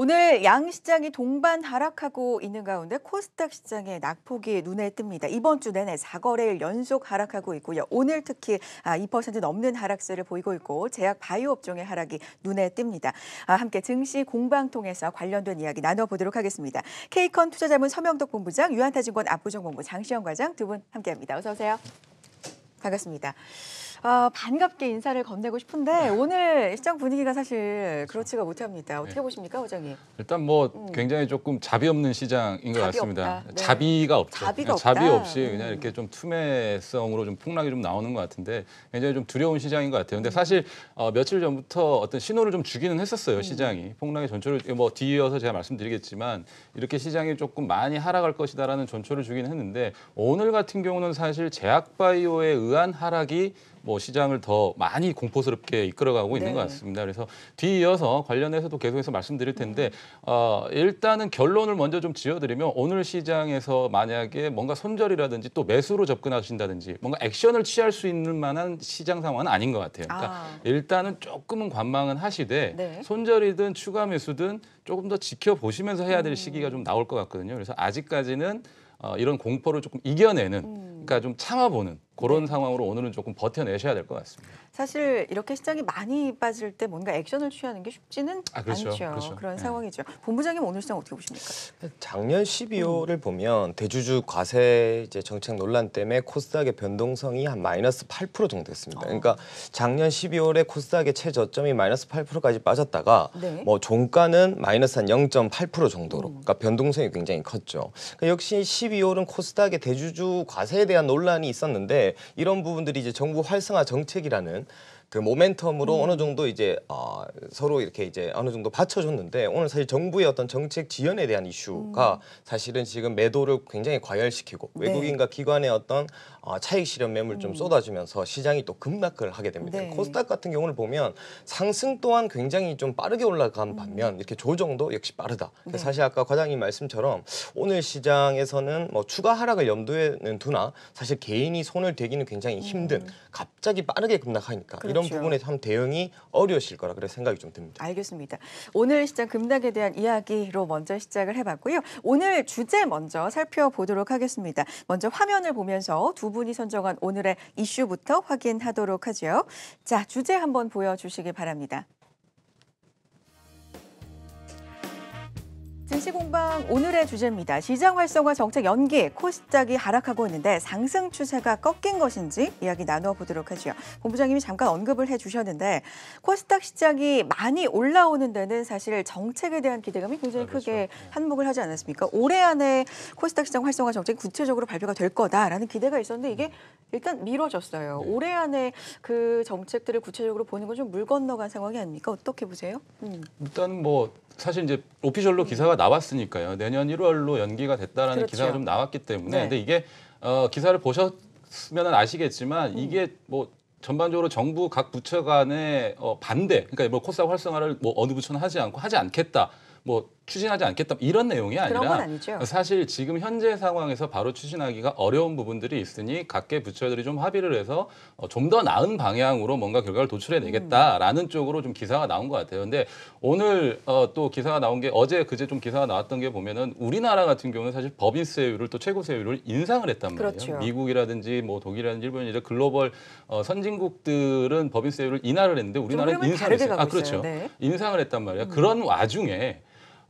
오늘 양 시장이 동반 하락하고 있는 가운데 코스닥 시장의 낙폭이 눈에 띕니다. 이번 주 내내 4거래일 연속 하락하고 있고요. 오늘 특히 2% 아, 넘는 하락세를 보이고 있고 제약 바이오 업종의 하락이 눈에 띕니다. 아, 함께 증시 공방 통해서 관련된 이야기 나눠보도록 하겠습니다. 케이컨 투자자문 서명덕 본부장, 유한타증권 압구정본부 장시영 과장 두 분 함께합니다. 어서 오세요. 반갑습니다. 아, 반갑게 인사를 건네고 싶은데 네. 오늘 시장 분위기가 사실 그렇지가 못합니다. 어떻게 네. 보십니까, 호장님? 일단 뭐 음. 굉장히 조금 자비 없는 시장인 것 자비 같습니다. 네. 자비가 없죠. 자비가 자비 없이 음. 그냥 이렇게 좀 투매성으로 좀 폭락이 좀 나오는 것 같은데 굉장히 좀 두려운 시장인 것 같아요. 근데 사실 어, 며칠 전부터 어떤 신호를 좀 주기는 했었어요, 음. 시장이. 폭락의 전초를 뭐 뒤이어서 제가 말씀드리겠지만 이렇게 시장이 조금 많이 하락할 것이다라는 전초를 주기 했는데 오늘 같은 경우는 사실 제약바이오에 의한 하락이 뭐 시장을 더 많이 공포스럽게 이끌어가고 있는 것 네. 같습니다. 그래서 뒤이어서 관련해서도 계속해서 말씀드릴 텐데 어, 일단은 결론을 먼저 좀 지어드리면 오늘 시장에서 만약에 뭔가 손절이라든지 또 매수로 접근하신다든지 뭔가 액션을 취할 수 있는 만한 시장 상황은 아닌 것 같아요. 그러니까 아. 일단은 조금은 관망은 하시되 네. 손절이든 추가 매수든 조금 더 지켜보시면서 해야 될 음. 시기가 좀 나올 것 같거든요. 그래서 아직까지는 어, 이런 공포를 조금 이겨내는 음. 그러니까 좀 참아보는 그런 네. 상황으로 오늘은 조금 버텨내셔야 될 것 같습니다. 사실 이렇게 시장이 많이 빠질 때 뭔가 액션을 취하는 게 쉽지는 아, 그렇죠. 않죠. 그렇죠. 그런 네. 상황이죠. 본부장님 오늘 시장 어떻게 보십니까? 작년 12월을 음. 보면 대주주 과세 이제 정책 논란 때문에 코스닥의 변동성이 한 마이너스 8% 정도 됐습니다. 어. 그러니까 작년 12월에 코스닥의 최저점이 마이너스 8%까지 빠졌다가 네. 뭐 종가는 마이너스 한 0.8% 정도로 음. 그러니까 변동성이 굉장히 컸죠. 그러니까 역시 12월은 코스닥의 대주주 과세에 대한 대한 논란이 있었는데 이런 부분들이 이제 정부 활성화 정책이라는 그 모멘텀으로 음. 어느 정도 이제 어, 서로 이렇게 이제 어느 정도 받쳐줬는데 오늘 사실 정부의 어떤 정책 지연에 대한 이슈가 음. 사실은 지금 매도를 굉장히 과열시키고 네. 외국인과 기관의 어떤 어, 차익 실현 매물 좀 음. 쏟아지면서 시장이 또 급락을 하게 됩니다. 네. 코스닥 같은 경우를 보면 상승 또한 굉장히 좀 빠르게 올라간 반면 이렇게 조정도 역시 빠르다. 네. 사실 아까 과장님 말씀처럼 오늘 시장에서는 뭐 추가 하락을 염두에둔 두나 사실 개인이 손을 대기는 굉장히 힘든 갑자기 빠르게 급락하니까 그렇죠. 이런 그렇죠. 부분에 참 대응이 어려우실 거라 그런 생각이 좀 듭니다. 알겠습니다. 오늘 시장 급락에 대한 이야기로 먼저 시작을 해봤고요. 오늘 주제 먼저 살펴보도록 하겠습니다. 먼저 화면을 보면서 두 분이 선정한 오늘의 이슈부터 확인하도록 하죠. 자, 주제 한번 보여주시기 바랍니다. 증시공방 오늘의 주제입니다. 시장 활성화 정책 연기, 코스닥이 하락하고 있는데 상승 추세가 꺾인 것인지 이야기 나눠보도록 하죠. 본부장님이 잠깐 언급을 해주셨는데 코스닥 시장이 많이 올라오는 데는 사실 정책에 대한 기대감이 굉장히 네, 그렇죠. 크게 네. 한몫을 하지 않았습니까? 올해 안에 코스닥 시장 활성화 정책이 구체적으로 발표가 될 거다라는 기대가 있었는데 이게 일단 미뤄졌어요. 네. 올해 안에 그 정책들을 구체적으로 보는 건 좀 물 건너간 상황이 아닙니까? 어떻게 보세요? 음. 일단 뭐 사실 이제 오피셜로 기사가 나왔으니까요. 내년 1월로 연기가 됐다라는 그렇죠. 기사가 좀 나왔기 때문에 네. 근데 이게 어, 기사를 보셨으면 아시겠지만 음. 이게 뭐 전반적으로 정부 각 부처 간의 어, 반대, 그러니까 뭐 코스닥 활성화를 뭐 어느 부처는 하지 않고 하지 않겠다. 뭐 추진하지 않겠다 이런 내용이 아니라 사실 지금 현재 상황에서 바로 추진하기가 어려운 부분들이 있으니 각계 부처들이 좀 합의를 해서 어, 좀더 나은 방향으로 뭔가 결과를 도출해내겠다라는 음. 쪽으로 좀 기사가 나온 것 같아요. 근데 오늘 어, 또 기사가 나온 게 어제 그제 좀 기사가 나왔던 게 보면은 우리나라 같은 경우는 사실 법인세율을 또 최고세율을 인상을 했단 말이에요. 그렇죠. 미국이라든지 뭐 독일이라든지 일본 이제 이 글로벌 어, 선진국들은 법인세율을 인하를 했는데 우리나라는 인상을 했어요. 아 그렇죠. 네. 인상을 했단 말이에요. 음. 그런 와중에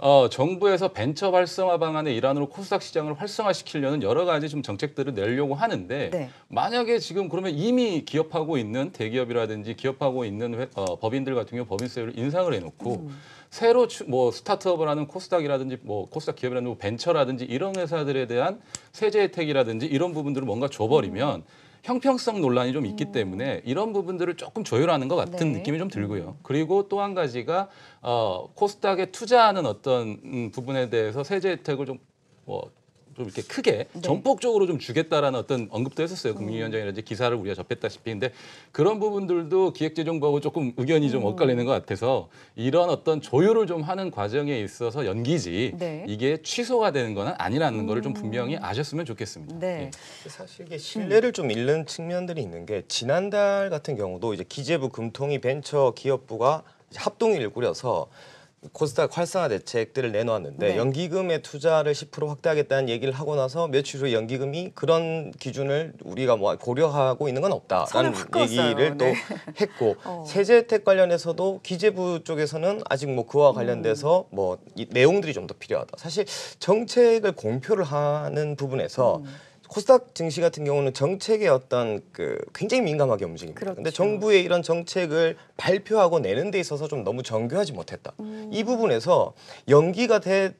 어, 정부에서 벤처 활성화 방안의 일환으로 코스닥 시장을 활성화시키려는 여러 가지 좀 정책들을 내려고 하는데 네. 만약에 지금 그러면 이미 기업하고 있는 대기업이라든지 기업하고 있는 회, 어, 법인들 같은 경우 법인세율을 인상을 해놓고 음. 새로 추, 뭐 스타트업을 하는 코스닥이라든지 뭐 코스닥 기업이라든지 뭐 벤처라든지 이런 회사들에 대한 세제 혜택이라든지 이런 부분들을 뭔가 줘버리면 음. 형평성 논란이 좀 있기 음. 때문에 이런 부분들을 조금 조율하는 것 같은 네. 느낌이 좀 들고요. 음. 그리고 또 한 가지가 어, 코스닥에 투자하는 어떤 음, 부분에 대해서 세제 혜택을 좀 뭐, 좀 이렇게 크게 네. 전폭적으로 좀 주겠다라는 어떤 언급도 했었어요. 국민위원장이라든지 기사를 우리가 접했다시피 근데 그런 부분들도 기획재정부하고 조금 의견이 좀 음. 엇갈리는 것 같아서 이런 어떤 조율을 좀 하는 과정에 있어서 연기지 네. 이게 취소가 되는 건 아니라는 음. 거를 좀 음. 분명히 아셨으면 좋겠습니다. 네. 예. 사실 이게 음. 신뢰를 좀 잃는 측면들이 있는 게 지난달 같은 경우도 이제 기재부 금통위 벤처 기업부가 합동을 꾸려서 코스닥 활성화 대책들을 내놓았는데 네. 연기금의 투자를 10% 확대하겠다는 얘기를 하고 나서 며칠 후 연기금이 그런 기준을 우리가 뭐 고려하고 있는 건 없다라는 얘기를 네. 또 했고 어. 세제 혜택 관련해서도 기재부 쪽에서는 아직 뭐 그와 관련돼서 음. 뭐 내용들이 좀 더 필요하다. 사실 정책을 공표를 하는 부분에서 음. 코스닥 증시 같은 경우는 정책의 어떤 그 굉장히 민감하게 움직입니다. 그렇죠. 근데 정부의 이런 정책을 발표하고 내는 데 있어서 좀 너무 정교하지 못했다. 음. 이 부분에서 연기가 되는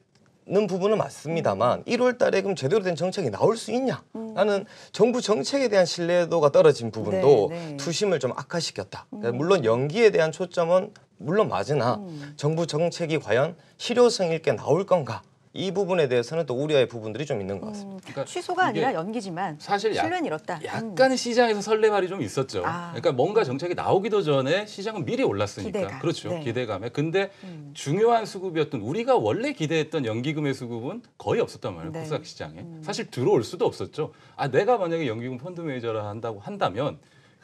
부분은 맞습니다만 1월 음. 달에 그럼 제대로 된 정책이 나올 수 있냐? 음. 나는 정부 정책에 대한 신뢰도가 떨어진 부분도 네, 네. 투심을 좀 악화시켰다. 그러니까 음. 그러니까 물론 연기에 대한 초점은 물론 맞으나 음. 정부 정책이 과연 실효성 있게 나올 건가? 이 부분에 대해서는 또 우려의 부분들이 좀 있는 것 음, 같습니다. 음, 그러니까 취소가 아니라 연기지만 사실 신뢰는 잃다 약간 음. 시장에서 설레발이 좀 있었죠. 아. 그러니까 뭔가 정책이 나오기도 전에 시장은 미리 올랐으니까 기대감. 그렇죠 네. 기대감에. 근데 음. 중요한 수급이었던 우리가 원래 기대했던 연기금의 수급은 거의 없었단 말이에요 네. 코스닥 시장에 음. 사실 들어올 수도 없었죠. 아 내가 만약에 연기금 펀드 매니저를 한다고 한다면.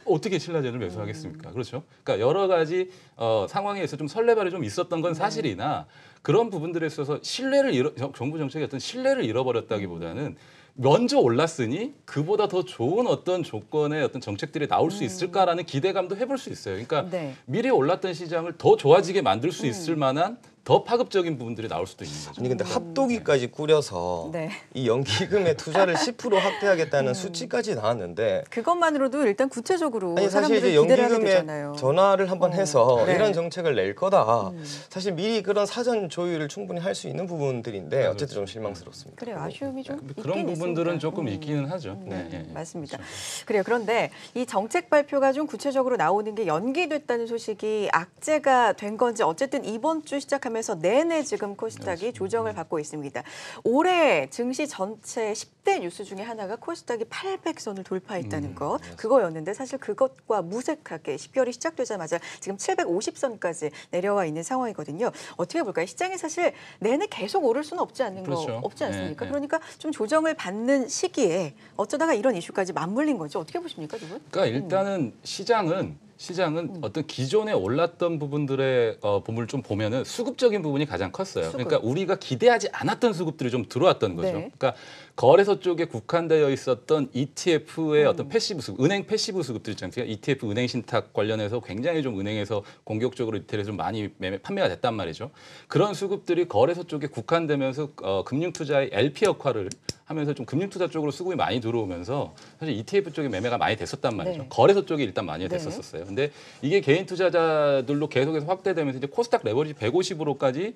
어떻게 신라젠을 매수하겠습니까? 음. 그렇죠. 그러니까 여러 가지 어, 상황에서 좀 설레발이 좀 있었던 건 사실이나 네. 그런 부분들에 있어서 신뢰를 잃어, 정부 정책의 어떤 신뢰를 잃어버렸다기보다는 먼저 올랐으니 그보다 더 좋은 어떤 조건의 어떤 정책들이 나올 수 음. 있을까라는 기대감도 해볼 수 있어요. 그러니까 네. 미리 올랐던 시장을 더 좋아지게 만들 수 음. 있을 만한 더 파급적인 부분들이 나올 수도 있는 거죠. 아니 근데 합도기까지 꾸려서 네. 이 연기금의 투자를 10% 확대하겠다는 음. 수치까지 나왔는데 그것만으로도 일단 구체적으로 아니, 사실 이제 연기금에 전화를 한번 어. 해서 네. 이런 정책을 낼 거다. 음. 사실 미리 그런 사전 조율을 충분히 할 수 있는 부분들인데 아 어쨌든 좀 네. 실망스럽습니다. 그래요. 네. 아쉬움이 좀 네. 그런 부분들은 있습니까? 조금 음. 있기는 하죠. 음. 네, 예, 예. 맞습니다. 그렇죠. 그래요. 그런데 이 정책 발표가 좀 구체적으로 나오는 게 연기됐다는 소식이 악재가 된 건지 어쨌든 이번 주 시작하면 관점서 내내 지금 코스닥이 조정을 받고 있습니다. 올해 증시 전체 10대 뉴스 중에 하나가 코스닥이 800선을 돌파했다는 음, 것 그거였는데 사실 그것과 무색하게 1 0월이 시작되자마자 지금 750선까지 내려와 있는 상황이거든요. 어떻게 볼까요? 시장이 사실 내내 계속 오를 수는 없지 않는 거 그렇죠. 없지 네, 않습니까? 네. 그러니까 좀 조정을 받는 시기에 어쩌다가 이런 이슈까지 맞물린 거죠. 어떻게 보십니까, 두 분? 그러니까 음. 일단은 시장은 시장은 음. 어떤 기존에 올랐던 부분들의 어, 보물을 좀 보면은 수급적인 부분이 가장 컸어요. 그러니까 수급. 그러니까 우리가 기대하지 않았던 수급들이 좀 들어왔던 거죠. 네. 그러니까 거래소 쪽에 국한되어 있었던 ETF의 음. 어떤 패시브 수급, 은행 패시브 수급들 있지 않습니까? ETF 은행 신탁 관련해서 굉장히 좀 은행에서 공격적으로 이태리에서 많이 매매, 판매가 됐단 말이죠. 그런 수급들이 거래소 쪽에 국한되면서 어, 금융투자의 LP 역할을 하면서 좀 금융투자 쪽으로 수급이 많이 들어오면서 사실 ETF 쪽에 매매가 많이 됐었단 말이죠. 네. 거래소 쪽에 일단 많이 네. 됐었었어요. 네. 근데 이게 개인 투자자들로 계속해서 확대되면서 이제 코스닥 레버리지 150으로까지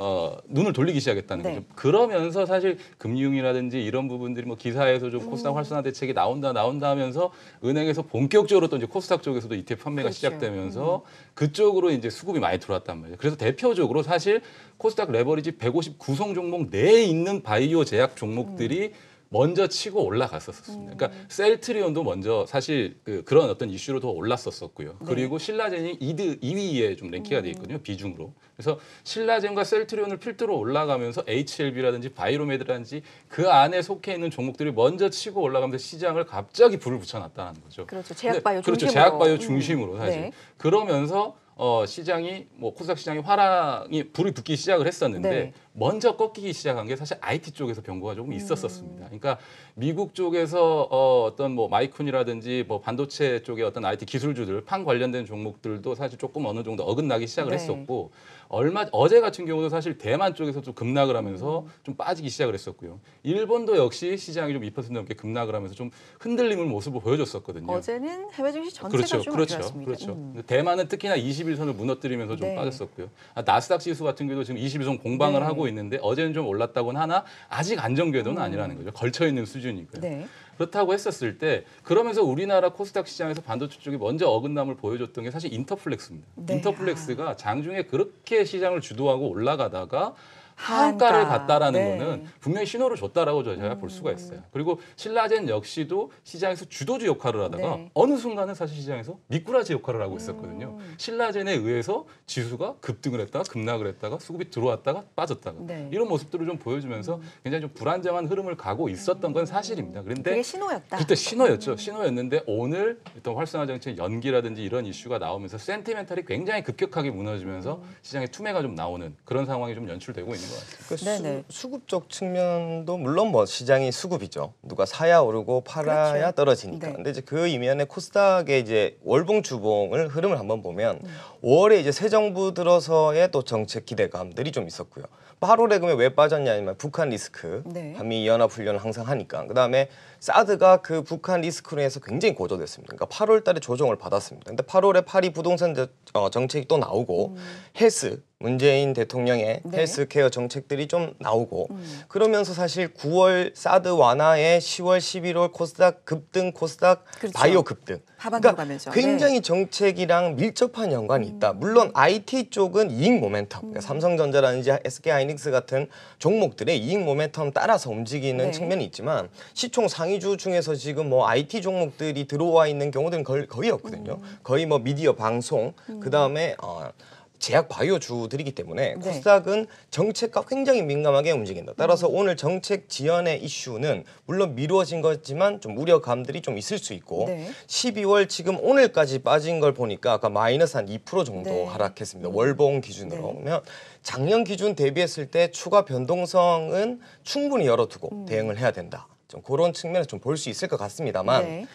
어, 눈을 돌리기 시작했다는 네. 거죠. 그러면서 사실 금융이라든지 이런 부분들이 뭐 기사에서 좀 코스닥 음. 활성화 대책이 나온다 나온다 하면서 은행에서 본격적으로 또 이제 코스닥 쪽에서도 ETF 판매가 그렇죠. 시작되면서 음. 그쪽으로 이제 수급이 많이 들어왔단 말이에요. 그래서 대표적으로 사실 코스닥 레버리지 159성 종목 내에 있는 바이오 제약 종목들이 음. 먼저 치고 올라갔었습니다. 그러니까 음. 그러니까 셀트리온도 먼저 사실 그, 그런 어떤 이슈로 더 올랐었었고요. 네. 그리고 신라젠이 2드, 2위에 좀 랭킹이 돼 음. 있거든요. 비중으로. 그래서 신라젠과 셀트리온을 필두로 올라가면서 HLB라든지 바이로메드라든지 그 안에 속해 있는 종목들이 먼저 치고 올라가면서 시장을 갑자기 불을 붙여놨다는 거죠. 그렇죠. 제약바이오 그렇죠. 중심으로. 그렇죠. 제약바이오 음. 중심으로 사실. 네. 그러면서 어, 시장이 뭐 코스닥 시장이 화랑이 불이 붙기 시작을 했었는데 네. 먼저 꺾이기 시작한 게 사실 IT 쪽에서 변고가 조금 음. 있었었습니다. 음. 그러니까 미국 쪽에서 어, 어떤 뭐 마이콘이라든지 뭐 반도체 쪽의 어떤 IT 기술주들 판 관련된 종목들도 사실 조금 어느 정도 어긋나기 시작을 네. 했었고 얼마 어제 같은 경우도 사실 대만 쪽에서 좀 급락을 하면서 좀 빠지기 시작을 했었고요. 일본도 역시 시장이 좀 2% 넘게 급락을 하면서 좀흔들림을 모습을 보여줬었거든요. 어제는 해외 증시 전체가 그렇죠, 좀 그렇죠, 그렇죠. 음. 대만은 특히나 21선을 무너뜨리면서 좀 네. 빠졌었고요. 아, 나스닥 지수 같은 경우도 지금 21선 공방을 네. 하고 있는데 어제는 좀 올랐다곤 하나 아직 안정 궤도는 음. 아니라는 거죠. 걸쳐 있는 수준이고요. 네. 그렇다고 했었을 때 그러면서 우리나라 코스닥 시장에서 반도체 쪽이 먼저 어긋남을 보여줬던 게 사실 인터플렉스입니다. 네. 인터플렉스가 아. 장중에 그렇게 시장을 주도하고 올라가다가 하한가를 갔다라는 네. 거는 분명히 신호를 줬다라고 저희가 음. 볼 수가 음. 있어요. 그리고 신라젠 역시도 시장에서 주도주 역할을 하다가 네. 어느 순간은 사실 시장에서 미꾸라지 역할을 하고 있었거든요. 음. 신라젠에 의해서 지수가 급등을 했다가 급락을 했다가 수급이 들어왔다가 빠졌다가 네. 이런 모습들을 좀 보여주면서 음. 굉장히 좀 불안정한 흐름을 가고 있었던 건 사실입니다. 그런데 그게 신호였다. 그때 신호였죠. 음. 신호였는데 오늘 어떤 활성화 정책 연기라든지 이런 이슈가 나오면서 센티멘탈이 굉장히 급격하게 무너지면서 시장에 투매가 좀 나오는 그런 상황이 좀 연출되고 있는. 것 같아요. 그러니까 수, 급적 측면도 물론 뭐 시장이 수급이죠. 누가 사야 오르고 팔아야 그렇죠. 떨어지니까. 네. 근데 이제 그 이면에 코스닥의 이제 월봉 주봉을 흐름을 한번 보면 음. 5월에 이제 새 정부 들어서의 또 정책 기대감들이 좀 있었고요. 8월에 금에왜 빠졌냐면 북한 리스크, 네. 한미 연합 훈련을 항상 하니까. 그다음에 사드가 그 북한 리스크로 해서 굉장히 고조됐습니다. 그러니까 8월 달에 조정을 받았습니다. 근데 8월에 파리 부동산 어, 정책이 또 나오고 음. 헬스 문재인 대통령의 네. 헬스케어 정책들이 좀 나오고 음. 그러면서 사실 9월 사드 완화에 10월, 11월 코스닥 급등, 코스닥 그렇죠. 바이오 급등 그러니까 가면서 굉장히 네. 정책이랑 밀접한 연관이 있다. 음. 물론 IT 쪽은 이익 모멘텀, 그러니까 음. 삼성전자라든지 SK 하이닉스 같은 종목들의 이익 모멘텀 따라서 움직이는 네. 측면이 있지만 시총 상위주 중에서 지금 뭐 IT 종목들이 들어와 있는 경우들은 거의 없거든요. 음. 거의 뭐 미디어 방송, 그 다음에 어, 제약 바이오주들이기 때문에 네. 코스닥은 정책과 굉장히 민감하게 움직인다. 따라서 음. 오늘 정책 지연의 이슈는 물론 미루어진 거지만 좀 우려감들이 좀 있을 수 있고 네. 12월 지금 오늘까지 빠진 걸 보니까 아까 마이너스 한 2% 정도 네. 하락했습니다. 음. 월봉 기준으로 보면 네. 작년 기준 대비했을 때 추가 변동성은 충분히 열어두고 음. 대응을 해야 된다. 좀 그런 측면에서 좀 볼 수 있을 것 같습니다만 네.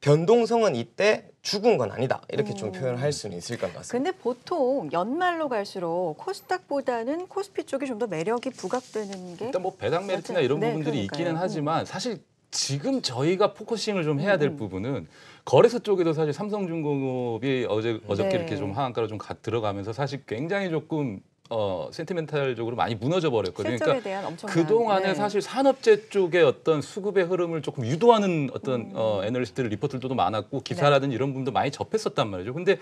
변동성은 이때 죽은 건 아니다 이렇게 좀 음. 표현할 을 수는 있을 것 같습니다. 근데 보통 연말로 갈수록 코스닥보다는 코스피 쪽이 좀 더 매력이 부각되는 게 일단 뭐 배당 메리트나 이런 네, 부분들이 그러니까요. 있기는 음. 하지만 사실 지금 저희가 포커싱을 좀 해야 될 음. 부분은 거래소 쪽에도 사실 삼성중공업이 어제 어저께 네. 이렇게 좀 하한가로 좀 가, 들어가면서 사실 굉장히 조금 어, 센티멘탈적으로 많이 무너져 버렸거든요. 그러니까 그 동안에 네. 사실 산업재 쪽의 어떤 수급의 흐름을 조금 유도하는 어떤 어, 음. 어, 애널리스트들 리포트들도 많았고 네. 기사라든지 네. 이런 분도 많이 접했었단 말이죠. 근데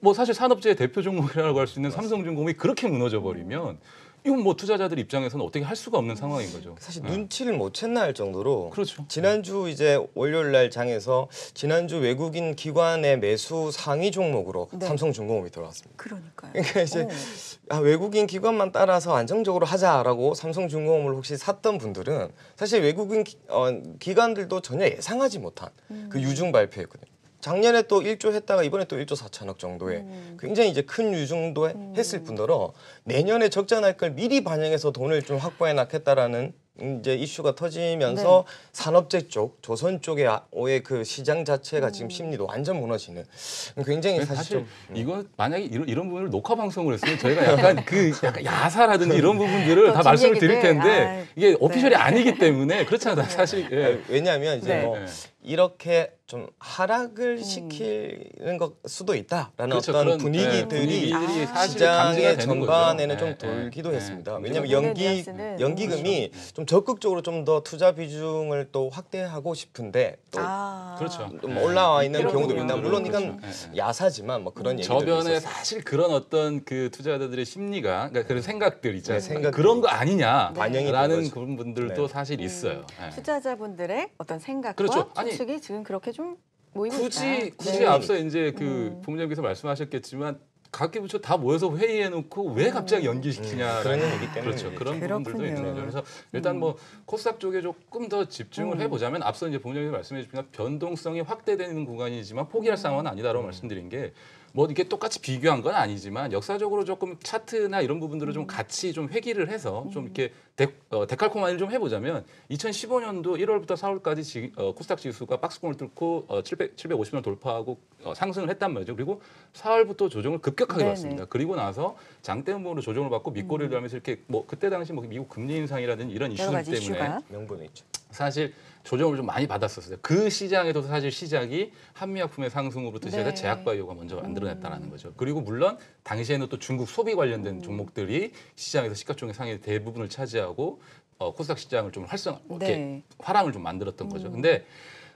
뭐 사실 산업재의 대표 종목이라고 할 수 있는 삼성중공업이 그렇게 무너져 버리면 음. 이건 뭐 투자자들 입장에서는 어떻게 할 수가 없는 상황인 거죠. 사실 네. 눈치를 못 챘나 할 정도로 그렇죠. 지난주 이제 월요일 날 장에서 지난주 외국인 기관의 매수 상위 종목으로 네. 삼성중공업이 들어왔습니다. 그러니까요. 그러니까 이제 어. 아, 외국인 기관만 따라서 안정적으로 하자라고 삼성중공업을 혹시 샀던 분들은 사실 외국인 기, 어, 기 관들도 전혀 예상하지 못한 그 음. 그 유중 발표였거든요. 작년에 또 1조 했다가 이번에 또 1조 4천억 정도에 음. 굉장히 이제 큰 유증도 음. 했을 뿐더러 내년에 적자 날 걸 미리 반영해서 돈을 좀 확보해 놨겠다라는 이제 이슈가 터지면서 네. 산업재 쪽, 조선 쪽의 아, 오의 그 시장 자체가 음. 지금 심리도 완전 무너지는 굉장히 사실, 사실 좀, 음. 이거 만약에 이런, 이런 부분을 녹화 방송을 했으면 저희가 약간 그 약간 야사라든지 이런 음. 부분들을 다 말씀을 드릴 텐데 아, 이게 네. 오피셜이 네. 아니기 때문에 그렇잖아요 사실 예. 왜냐하면 이제 네. 뭐 네. 이렇게 좀 하락을 음. 시키는 것 수도 있다라는 그렇 어떤 그런, 분위기들이 네, 분위기들 아. 시장의 전반에는 좀 네, 네. 돌기도 네. 했습니다. 왜냐하면 연기 연기금이 그렇죠. 좀 적극적으로 좀 더 투자 비중을 또 확대하고 싶은데 또 아. 그렇죠. 좀 올라와 있는 이 경우도 있나 부 물론 이건 그렇죠. 야사지만 뭐 그런 얘기도 저변에 있었어요. 사실 그런 어떤 그 투자자들의 심리가 그러니까 그런 생각들 있잖아요. 네, 생각들이 그런 거 반영이 된 아니냐라는 그런 분들도 네. 사실 음. 있어요. 투자자분들의 어떤 생각과 그렇죠. 아니, 추측이 지금 그렇게 좀모이 굳이 굳이 네. 앞서 이제 그 음. 본부장님께서 말씀하셨겠지만 각기 부처 다 모여서 회의해놓고 왜 음. 갑자기 연기시키냐 음, 그런 얘기 때문에 그렇죠 그런 그렇군요. 부분들도 있는 거죠. 그래서 음. 일단 음. 뭐 코스닥 쪽에 조금 더 집중을 음. 해보자면 앞서 이제 본부장님서 말씀해 주신 변동성이 확대되는 구간이지만 포기할 상황은 아니다라고 음. 말씀드린 게뭐 이게 렇 똑같이 비교한 건 아니지만 역사적으로 조금 차트나 이런 부분들을 좀 음. 같이 좀 회기를 해서 음. 좀 이렇게 데, 어, 데칼코마니를 좀 해보자면 2015년도 1월부터 4월까지 지, 어, 코스닥 지수가 박스권을 뚫고 어, 700, 750을 돌파하고 어, 상승을 했단 말이죠. 그리고 4월부터 조정을 급격하게 네네. 받습니다. 그리고 나서 장대음으로 조정을 받고 밑거리를 음. 하면서 이렇게 뭐 그때 당시 뭐 미국 금리 인상이라든지 이런 이슈들 때문에 명분이 있죠. 사실 조정을 좀 많이 받았었어요. 그 시장에도 사실 시작이 한미약품의 상승으로부터 시작해 네. 제약바이오가 먼저 만들어냈다라는 음. 거죠. 그리고 물론 당시에는 또 중국 소비 관련된 종목들이 시장에서 시가총액 상위 대부분을 차지하고 어, 코스닥 시장을 좀 활성 이렇게 네. 화랑을 좀 만들었던 거죠. 음. 근데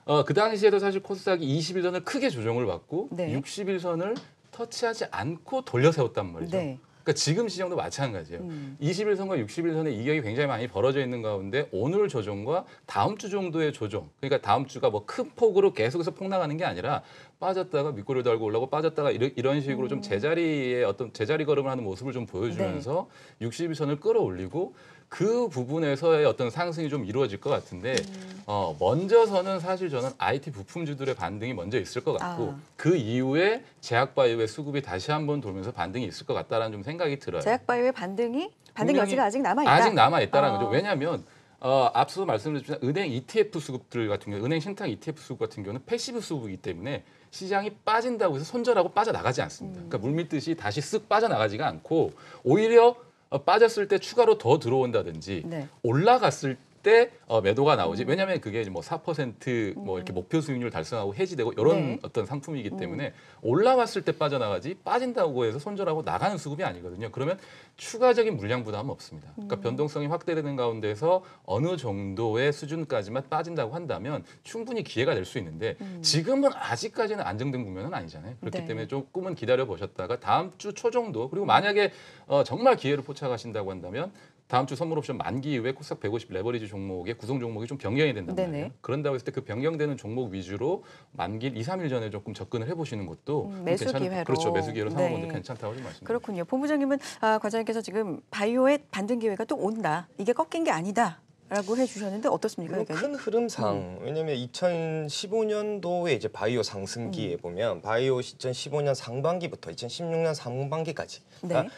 어, 그 당시에도 사실 코스닥이 21선을 크게 조정을 받고 네. 6일선을 터치하지 않고 돌려 세웠단 말이죠. 네. 그러니까 지금 시장도 마찬가지예요. 음. 20일 선과 60일 선의 이격이 굉장히 많이 벌어져 있는 가운데 오늘 조정과 다음 주 정도의 조정, 그러니까 다음 주가 뭐 큰 폭으로 계속해서 폭락하는 게 아니라 빠졌다가 밑꼬리를 달고 올라고 빠졌다가 이런, 이런 식으로 음. 좀 제자리에 어떤 제자리 걸음을 하는 모습을 좀 보여주면서 네. 60일 선을 끌어올리고 그 부분에서의 어떤 상승이 좀 이루어질 것 같은데 음. 어, 먼저서는 사실 저는 IT 부품주들의 반등이 먼저 있을 것 같고 아. 그 이후에 제약바이오의 수급이 다시 한번 돌면서 반등이 있을 것 같다라는 좀 생각이 들어요. 제약바이오의 반등이 반등 여지가 아직 남아 있다. 아직 남아 있다라는 아. 어. 거죠. 왜냐하면 어, 앞서 말씀드렸지만 은행 ETF 수급들 같은 경우, 은행 신탁 ETF 수급 같은 경우는 패시브 수급이기 때문에 시장이 빠진다고 해서 손절하고 빠져나가지 않습니다. 음. 그러니까 물밀듯이 다시 쓱 빠져나가지가 않고 오히려 어, 빠졌을 때 추가로 더 들어온다든지 네. 올라갔을 때때 어, 매도가 나오지. 음. 왜냐하면 그게 뭐 4%뭐 이렇게 음. 목표 수익률 달성하고 해지되고 이런 네. 어떤 상품이기 음. 때문에 올라왔을 때 빠져나가지 빠진다고 해서 손절하고 나가는 수급이 아니거든요. 그러면 추가적인 물량 부담은 없습니다. 그러니까 변동성이 확대되는 가운데서 어느 정도의 수준까지만 빠진다고 한다면 충분히 기회가 될 수 있는데 지금은 아직까지는 안정된 국면은 아니잖아요. 그렇기 네. 때문에 조금은 기다려 보셨다가 다음 주 초 정도 그리고 만약에 어, 정말 기회를 포착하신다고 한다면 다음 주 선물 옵션 만기 이후에 코스닥 150 레버리지 종목의 구성 종목이 좀 변경이 된단 말이에요. 그런다고 했을 때 그 변경되는 종목 위주로 만기 2, 3일 전에 조금 접근을 해보시는 것도 음, 매수 괜찮 기회로 그렇죠 매수 기회로 삼는 네. 괜찮다고 말씀. 그렇군요. 본부장님은 아, 과장님께서 지금 바이오의 반등 기회가 또 온다. 이게 꺾인 게 아니다. 라고 해주셨는데 어떻습니까? 그러니까 큰 흐름상 음. 왜냐하면 2015년도에 이제 바이오 상승기에 음. 보면 바이오 2015년 상반기부터 2016년 상반기까지 네. 그러니까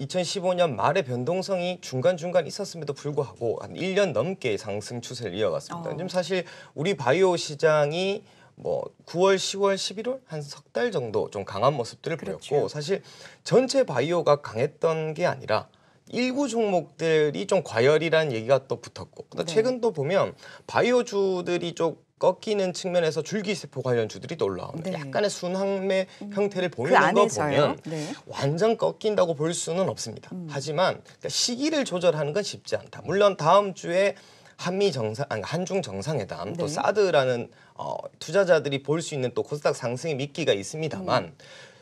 2015년 말에 변동성이 중간중간 있었음에도 불구하고 한 1년 넘게 상승 추세를 이어갔습니다. 어. 지금 사실 우리 바이오 시장이 뭐 9월, 10월, 11월 한 석 달 정도 좀 강한 모습들을 그렇죠. 보였고 사실 전체 바이오가 강했던 게 아니라 일부 종목들이 좀 과열이라는 얘기가 또 붙었고 네. 최근 또 보면 바이오주들이 좀 꺾이는 측면에서 줄기세포 관련주들이 또 올라오는 네. 약간의 순항매 음. 형태를 그 보이는 그거 보면 네. 완전 꺾인다고 볼 수는 없습니다. 음. 하지만 그러니까 시기를 조절하는 건 쉽지 않다. 물론 다음 주에 한미 정상 아니 한중 정상회담 네. 또 사드라는 어, 투자자들이 볼 수 있는 또 코스닥 상승의 미끼가 있습니다만 음.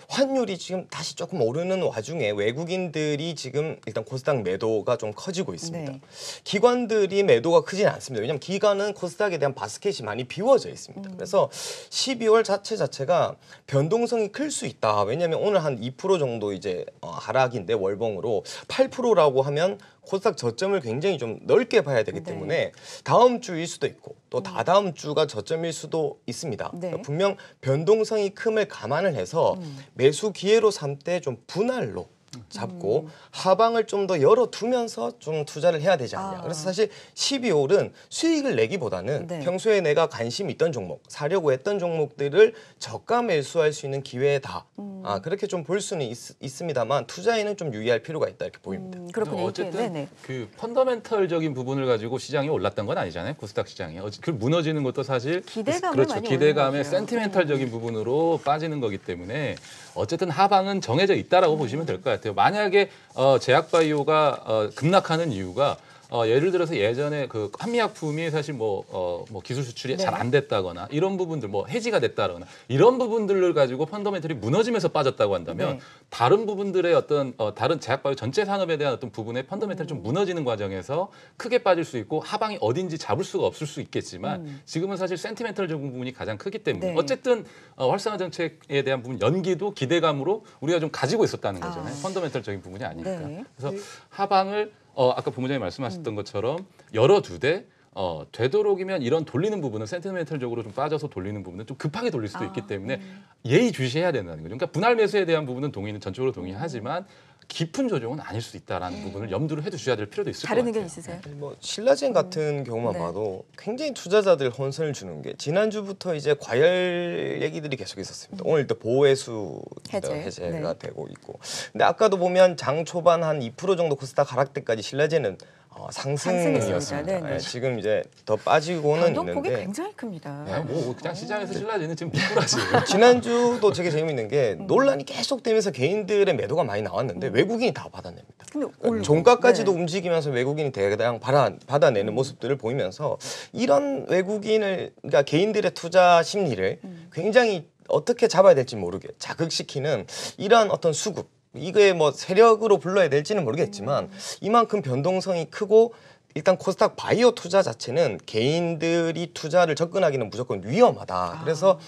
환율이 지금 다시 조금 오르는 와중에 외국인들이 지금 일단 코스닥 매도가 좀 커지고 있습니다. 네. 기관들이 매도가 크진 않습니다. 왜냐하면 기관은 코스닥에 대한 바스켓이 많이 비워져 있습니다. 음. 그래서 12월 자체 자체가 변동성이 클 수 있다. 왜냐하면 오늘 한 2% 정도 이제 어, 하락인데 월봉으로 8%라고 하면 코스닥 저점을 굉장히 좀 넓게 봐야 되기 네. 때문에 네. 다음 주일 수도 있고 또 다다음 네. 주가 저점일 수도 있습니다. 네. 그러니까 분명 변동성이 큼을 감안을 해서 음. 매수 기회로 삼 때 좀 분할로 잡고 음. 하방을 좀 더 열어두면서 좀 투자를 해야 되지 않냐. 아. 그래서 사실 12월은 수익을 내기보다는 네. 평소에 내가 관심 있던 종목, 사려고 했던 종목들을 저가 매수할 수 있는 기회다. 음. 아, 그렇게 좀 볼 수는 있, 습니다만 투자에는 좀 유의할 필요가 있다 이렇게 보입니다. 음, 그렇군요. 어쨌든 네네. 네. 그 펀더멘털적인 부분을 가지고 시장이 올랐던 건 아니잖아요. 코스닥 시장이. 그 무너지는 것도 사실 기대감을 그렇죠. 기대감의 센티멘털적인 음. 부분으로 빠지는 거기 때문에 어쨌든 하방은 정해져 있다라고 보시면 될 것 같아요. 같아요. 만약에 어, 제약바이오가 어, 급락하는 이유가 어, 예를 들어서 예전에 그 한미약품이 사실 뭐, 어, 뭐 기술 수출이 네. 잘안 됐다거나 이런 부분들 뭐 해지가 됐다거나 이런 부분들을 가지고 펀더멘털이 무너지면서 빠졌다고 한다면 네. 다른 부분들의 어떤 어, 다른 제약바이오 전체 산업에 대한 어떤 부분의 펀더멘털이 좀 음. 무너지는 과정에서 크게 빠질 수 있고 하방이 어딘지 잡을 수가 없을 수 있겠지만 음. 지금은 사실 센티멘털 적인 부분이 가장 크기 때문에 네. 어쨌든 어, 활성화 정책에 대한 부분 연기도 기대감으로 우리가 좀 가지고 있었다는 아. 거잖아요. 아. 펀더멘털적인 부분이 아니니까. 네. 그래서 그 하방을 어, 아까 본부장이 말씀하셨던 음. 것처럼 여러 두 대 어, 되도록이면 이런 돌리는 부분은 센티멘탈적으로 좀 빠져서 돌리는 부분은 좀 급하게 돌릴 수도 아, 있기 때문에 음. 예의 주시해야 된다는 거죠. 그러니까 분할 매수에 대한 부분은 동의는 전적으로 동의하지만 깊은 조정은 아닐 수 있다라는 네. 부분을 염두를 해두셔야 될 필요도 있을 것 다른 같아요. 의견 있으세요? 네. 뭐 신라젠 음. 같은 경우만 네. 봐도 굉장히 투자자들 혼선을 주는 게 지난주부터 이제 과열 얘기들이 계속 있었습니다. 음. 오늘 또 보호해수 해제. 네, 해제가 되고 있고 근데 아까도 보면 장 초반 한 2% 정도 코스닥 하락 때까지 신라젠은 어, 상승이었습니다. 네, 지금 이제 더 빠지고는 있는데 변동폭이 굉장히 큽니다. 네, 아, 뭐 그냥 시장에서 신라지는 지금 비끄러지 지난주도 되게 재미있는 게 음. 논란이 계속되면서 개인들의 매도가 많이 나왔는데 음. 외국인이 다 받아냅니다. 그러니까 종가까지도 네. 움직이면서 외국인이 대량 받아, 받아내는 음. 모습들을 보이면서 이런 외국인을 그러니까 개인들의 투자 심리를 굉장히 어떻게 잡아야 될지 모르게 자극시키는 이런 어떤 수급 이게뭐 세력으로 불러야 될지는 모르겠지만 음. 이만큼 변동성이 크고 일단 코스닥 바이오 투자 자체는 개인들이 투자를 접근하기는 무조건 위험하다. 아. 그래서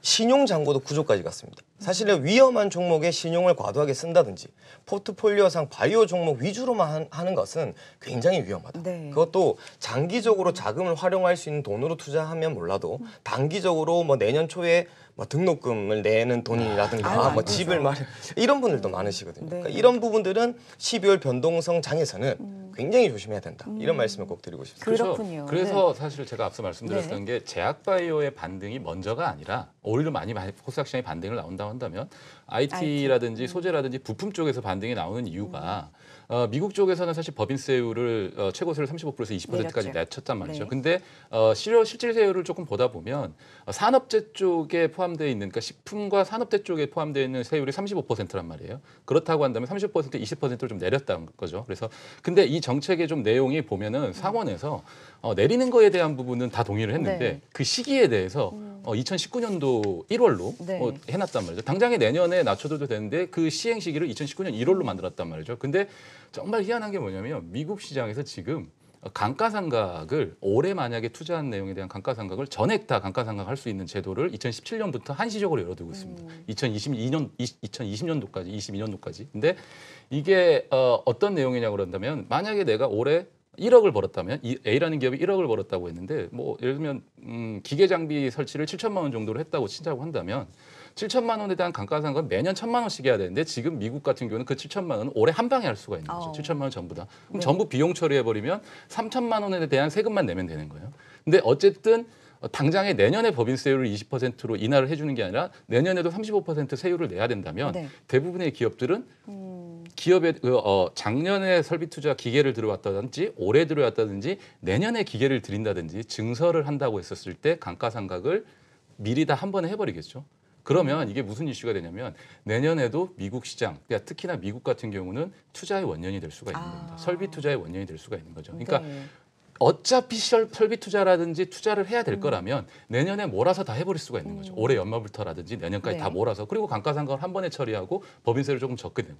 신용 잔고도 구조까지 갔습니다. 사실은 위험한 종목에 신용을 과도하게 쓴다든지 포트폴리오상 바이오 종목 위주로만 하는 것은 굉장히 위험하다. 네. 그것도 장기적으로 자금을 활용할 수 있는 돈으로 투자하면 몰라도 음. 단기적으로 뭐 내년 초에 뭐 등록금을 내는 돈이라든가 아뭐 집을 마련 이런 분들도 많으시거든요. 그러니까 네. 그러니까 이런 부분들은 12월 변동성 장에서는 음. 굉장히 조심해야 된다. 음. 이런 말씀을 꼭 드리고 싶습니다. 그렇군요. 그래서, 네. 그래서 네. 사실 제가 앞서 말씀드렸던 네. 게 제약바이오의 반등이 먼저가 아니라 오히려 많이 포스닥션이 반등을 나온다고 한다면 IT라든지 소재라든지 부품 쪽에서 반등이 나오는 이유가 음. 어, 미국 쪽에서는 사실 법인세율을 어, 최고세를 35%에서 20%까지 내렸죠. 낮췄단 말이죠. 네. 근데 어, 실효 실질세율을 조금 보다 보면 어, 산업재 쪽에 포함되어 있는 그러니까 식품과 산업재 쪽에 포함되어 있는 세율이 35%란 말이에요. 그렇다고 한다면 30% 20%를 좀 내렸다는 거죠. 그래서 근데 이 정책의 좀 내용이 보면은 상원에서 어, 내리는 거에 대한 부분은 다 동의를 했는데 네. 그 시기에 대해서 음. 어, 2019년도 1월로 네. 어, 해놨단 말이죠. 당장에 내년에 낮춰도 줘 되는데 그 시행 시기를 2019년 1월로 만들었단 말이죠. 근데 정말 희한한 게 뭐냐면 미국 시장에서 지금 강가상각을 올해 만약에 투자한 내용에 대한 강가상각을 전액 다강가상각할수 있는 제도를 2017년부터 한시적으로 열어두고 있습니다. 음. 2022년 2020년도까지 22년도까지. 근데 이게 어, 어떤 내용이냐 고 그런다면 만약에 내가 올해 1억을 벌었다면 이 A라는 기업이 1억을 벌었다고 했는데 뭐 예를 들면 음, 기계 장비 설치를 7천만 원 정도로 했다고 친다고 한다면 7천만 원에 대한 감가상각은 매년 1 천만 원씩 해야 되는데 지금 미국 같은 경우는 그 7천만 원은 올해 한 방에 할 수가 있는 거죠. 어. 7천만 원 전부 다. 그럼 네. 전부 비용 처리해 버리면 3천만 원에 대한 세금만 내면 되는 거예요. 근데 어쨌든 어, 당장에 내년에 법인세율을 20%로 인하를 해주는 게 아니라 내년에도 35% 세율을 내야 된다면 네. 대부분의 기업들은 음... 기업의 그, 어, 작년에 설비 투자 기계를 들어왔다든지 올해 들어왔다든지 내년에 기계를 들인다든지 증설을 한다고 했었을 때 감가상각을 미리 다 한 번에 해버리겠죠. 그러면 이게 무슨 이슈가 되냐면 내년에도 미국 시장, 그러니까 특히나 미국 같은 경우는 투자의 원년이 될 수가 있는 겁니다. 아. 설비 투자의 원년이 될 수가 있는 거죠. 그러니까 네. 어차피 시 설비 투자라든지 투자를 해야 될 음. 거라면 내년에 몰아서 다 해버릴 수가 있는 거죠. 음. 올해 연말부터라든지 내년까지 네. 다 몰아서 그리고 감가상각을 한 번에 처리하고 법인세를 조금 적게 내고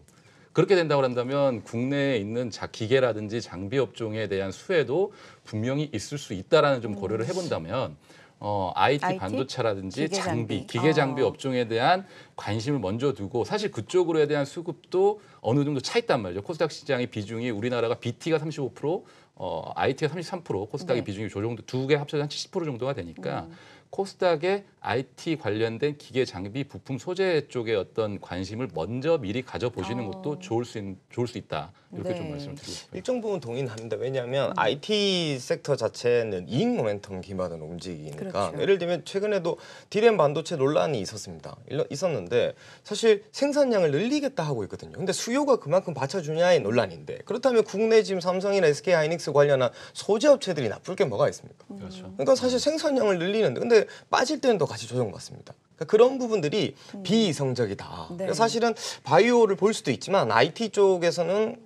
그렇게 된다고 한다면 국내에 있는 자 기계라든지 장비 업종에 대한 수혜도 분명히 있을 수 있다라는 좀 음. 고려를 해본다면 어, IT, IT? 반도체라든지 기계 장비, 장비, 기계 어. 장비 어. 업종에 대한 관심을 먼저 두고 사실 그쪽으로에 대한 수급도 어느 정도 차 있단 말이죠. 코스닥 시장의 비중이 우리나라가 BT가 35%, 어, IT가 33% 코스닥의 네. 비중이 조 정도 두 개 합쳐서 한 70% 정도가 되니까 음. 코스닥의 IT 관련된 기계 장비 부품 소재 쪽에 어떤 관심을 먼저 미리 가져보시는 것도 어. 좋을 수, 있, 좋을 수 있다. 이렇게 네. 좀 말씀을 드리고 싶어요. 일정 부분 동의합니다. 는 왜냐하면 음. IT 섹터 자체는 이익 모멘텀 기반으 움직이니까 그렇죠. 예를 들면 최근에도 디램 반도체 논란이 있었습니다. 있었는데 사실 생산량을 늘리겠다 하고 있거든요. 근데 수요가 그만큼 받쳐주냐의 논란인데 그렇다면 국내 지금 삼성이나 SK 하이닉스 관련한 소재 업체들이 나쁠 게 뭐가 있습니까? 음. 그렇죠. 그러니까 사실 생산량을 늘리는데 근데 빠질 때는 더 같이 조정받습니다. 그 그러니까 그런 부분들이 음. 비이성적이다. 네. 사실은 바이오를 볼 수도 있지만 IT 쪽에서는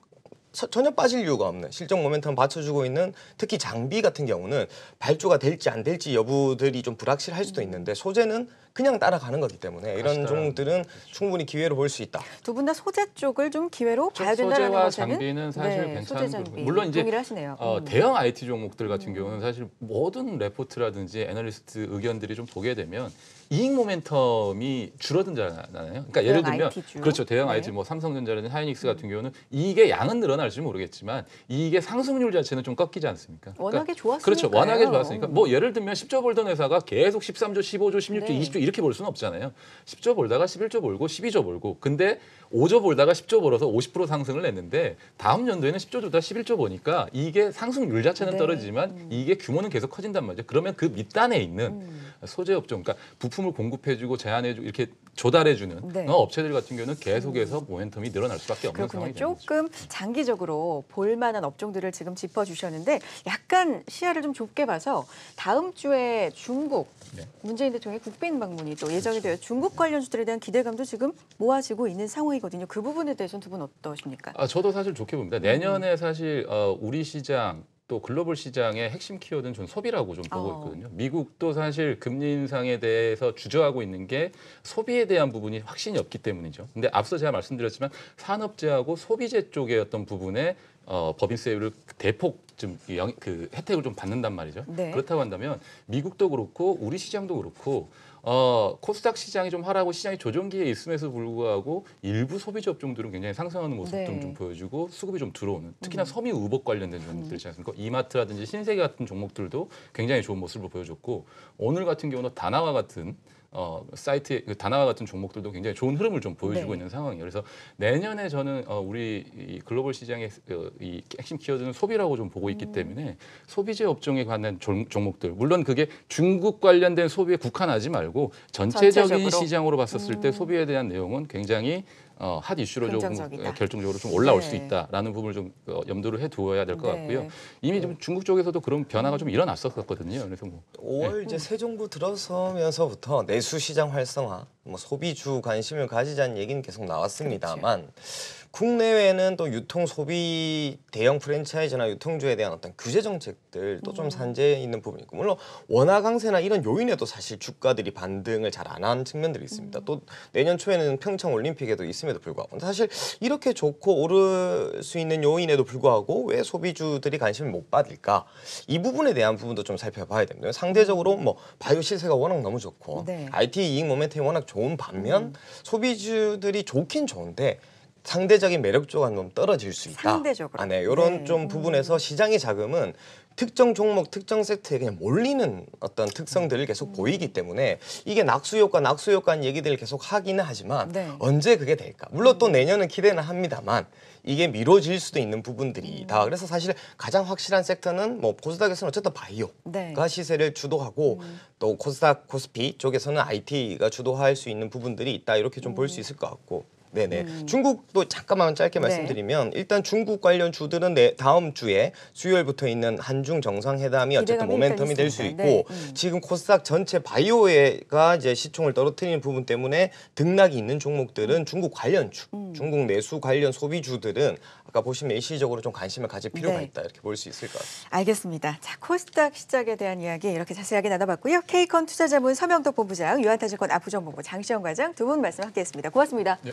전혀 빠질 이유가 없는 실적 모멘텀 받쳐주고 있는 특히 장비 같은 경우는 발주가 될지 안 될지 여부들이 좀 불확실할 수도 음. 있는데 소재는 그냥 따라가는 거기 때문에 이런 종목들은 충분히 기회로 볼 수 있다. 두 분 다 소재 쪽을 좀 기회로 봐야 된다는 거죠. 소재와 장비는 네, 사실 네, 괜찮은 장비. 물론 이제 동하시네요 어, 음. 대형 IT 종목들 같은 음. 경우는 사실 모든 레포트라든지 애널리스트 의견들이 좀 보게 되면 이익 모멘텀이 줄어든잖아요. 그러니까 예를 들면 IT주. 그렇죠. 대형 네. IT 뭐 삼성전자라든지 하이닉스 같은 경우는 이익의 양은 늘어날지 모르겠지만 이익의 상승률 자체는 좀 꺾이지 않습니까? 그러니까 좋았으니까 그렇죠. 워낙에 좋았으니까 뭐 음. 예를 들면 10조 벌던 회사가 계속 13조, 15조, 16조, 네. 20조 이렇게 볼 수는 없잖아요. 10조 벌다가 11조 벌고 12조 벌고 근데 5조 벌다가 10조 벌어서 50% 상승을 냈는데 다음 연도에는 10조 주다 11조 보니까 이게 상승률 자체는 네. 떨어지지만 음. 이게 규모는 계속 커진단 말이죠. 그러면 그 밑단에 있는 음. 소재 업종, 그러니까 부품 부품을 공급해주고 제한해주고 이렇게 조달해주는 네. 업체들 같은 경우는 계속해서 모멘텀이 늘어날 수밖에 없는 그렇군요. 상황이 되는 거죠. 조금 장기적으로 볼만한 업종들을 지금 짚어주셨는데 약간 시야를 좀 좁게 봐서 다음 주에 중국 네. 문재인 대통령의 국빈 방문이 또 예정이 그렇죠. 되어 중국 네. 관련 주들에 대한 기대감도 지금 모아지고 있는 상황이거든요. 그 부분에 대해서는 두 분 어떠십니까? 아, 저도 사실 좋게 봅니다. 음. 내년에 사실 어, 우리 시장 또 글로벌 시장의 핵심 키워드는 전 소비라고 좀 보고 어. 있거든요. 어. 미국도 사실 금리 인상에 대해서 주저하고 있는 게 소비에 대한 부분이 확신이 없기 때문이죠. 근데 앞서 제가 말씀드렸지만 산업재하고 소비재 쪽의 어떤 부분에 어, 법인세율을 대폭 좀 그 혜택을 좀 받는단 말이죠. 네. 그렇다고 한다면 미국도 그렇고 우리 시장도 그렇고 어, 코스닥 시장이 좀하라고 시장이 조정기에 있음에도 불구하고 일부 소비자 업종들은 굉장히 상승하는 모습 네. 좀 보여주고 수급이 좀 들어오는 특히나 음. 섬유 의복 관련된 종목들 음. 있지 않습니까? 이마트라든지 신세계 같은 종목들도 굉장히 좋은 모습을 보여줬고 오늘 같은 경우는 다나와 같은 어, 사이트 그 단아와 같은 종목들도 굉장히 좋은 흐름을 좀 보여주고 네. 있는 상황이에요. 그래서 내년에 저는 어, 우리 이 글로벌 시장의 그, 이 핵심 키워드는 소비라고 좀 보고 있기 음. 때문에 소비재 업종에 관한 종, 종목들 물론 그게 중국 관련된 소비에 국한하지 말고 전체적인 전체적으로. 시장으로 봤었을 음. 때 소비에 대한 내용은 굉장히 어, 핫 이슈로 긍정적이다. 조금 어, 결정적으로 좀 올라올 네. 수 있다라는 부분을 좀 어, 염두를 해두어야 될것 네. 같고요. 이미 좀 네. 중국 쪽에서도 그런 변화가 좀 일어났었거든요. 그래서 뭐 5월 이제 네. 새 정부 들어서면서부터 내수 시장 활성화 뭐 소비주 관심을 가지자는 얘기는 계속 나왔습니다만 그렇지. 국내외에는 또 유통 소비 대형 프랜차이즈나 유통주에 대한 어떤 규제 정책들도 음. 좀 산재해 있는 부분이 있고 물론 원화 강세나 이런 요인에도 사실 주가들이 반등을 잘안한 측면들이 있습니다. 음. 또 내년 초에는 평창 올림픽에도 있음에도 불구하고 사실 이렇게 좋고 오를 수 있는 요인에도 불구하고 왜 소비주들이 관심을 못 받을까 이 부분에 대한 부분도 좀 살펴봐야 됩니다. 상대적으로 음. 뭐 바이오 시세가 워낙 너무 좋고 네. IT 이익 모멘텀이 워낙 좋고 좋은 반면 음. 소비주들이 좋긴 좋은데 상대적인 매력조가 좀 떨어질 수 있다. 상대적으로. 아, 네, 이런 네. 좀 부분에서 음. 시장의 자금은 특정 종목, 특정 세트에 그냥 몰리는 어떤 특성들을 음. 계속 보이기 때문에 이게 낙수 효과, 낙수 효과는 얘기들을 계속 하기는 하지만 네. 언제 그게 될까? 물론 또 음. 내년은 기대는 합니다만 이게 미뤄질 수도 있는 부분들이다. 음. 그래서 사실 가장 확실한 섹터는 뭐 코스닥에서는 어쨌든 바이오가 네. 시세를 주도하고 음. 또 코스닥 코스피 쪽에서는 IT가 주도할 수 있는 부분들이 있다. 이렇게 좀 볼수 음. 있을 것 같고. 네네. 음. 중국도 잠깐만 짧게 네. 말씀드리면 네. 일단 중국 관련 주들은 네, 다음 주에 수요일부터 있는 한중 정상회담이 어쨌든 모멘텀이 될수 네. 있고 네. 음. 지금 코스닥 전체 바이오에가 이제 시총을 떨어뜨리는 부분 때문에 등락이 있는 종목들은 음. 중국 관련 주, 음. 중국 내수 관련 소비주들은 아까 보시면 일시적으로 좀 관심을 가질 필요가 네. 있다 이렇게 볼 수 있을 것 같습니다. 알겠습니다. 자 코스닥 시작에 대한 이야기 이렇게 자세하게 나눠봤고요. K컨 투자자문 서명덕 본부장, 유한타증권 아부정본부 장시영 과장 두 분 말씀 함께했습니다. 고맙습니다. 네.